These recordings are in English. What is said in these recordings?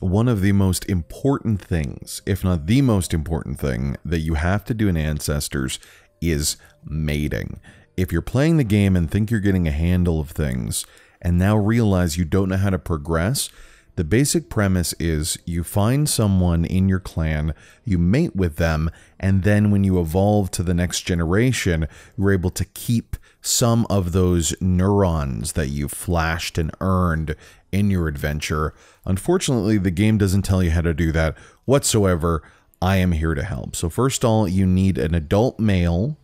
one of the most important things, if not the most important thing, that you have to do in Ancestors is mating. If you're playing the game and think you're getting a handle of things, and now realize you don't know how to progress, the basic premise is you find someone in your clan, you mate with them, and then when you evolve to the next generation, you're able to keep some of those neurons that you flashed and earned in your adventure. Unfortunately, the game doesn't tell you how to do that whatsoever. I am here to help. So, first of all, you need an adult male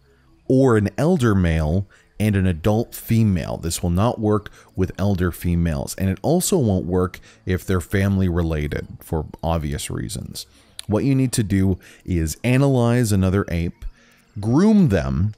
or an elder male and an adult female. This will not work with elder females, and it also won't work if they're family related for obvious reasons. What you need to do is analyze another ape, groom them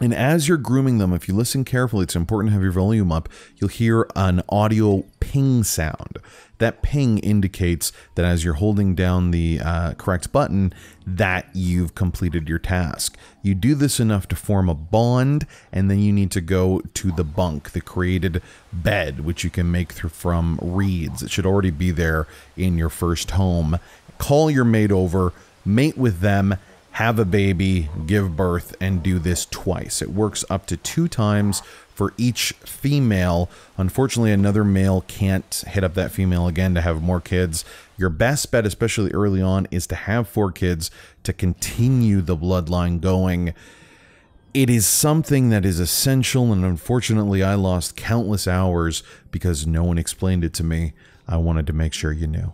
and as you're grooming them, if you listen carefully, it's important to have your volume up. You'll hear an audio ping sound. That ping indicates that as you're holding down the uh, correct button, that you've completed your task. You do this enough to form a bond, and then you need to go to the bunk, the created bed, which you can make through from reeds. It should already be there in your first home. Call your mate over, mate with them, have a baby, give birth, and do this twice. It works up to two times for each female. Unfortunately, another male can't hit up that female again to have more kids. Your best bet, especially early on, is to have four kids to continue the bloodline going. It is something that is essential, and unfortunately, I lost countless hours because no one explained it to me. I wanted to make sure you knew.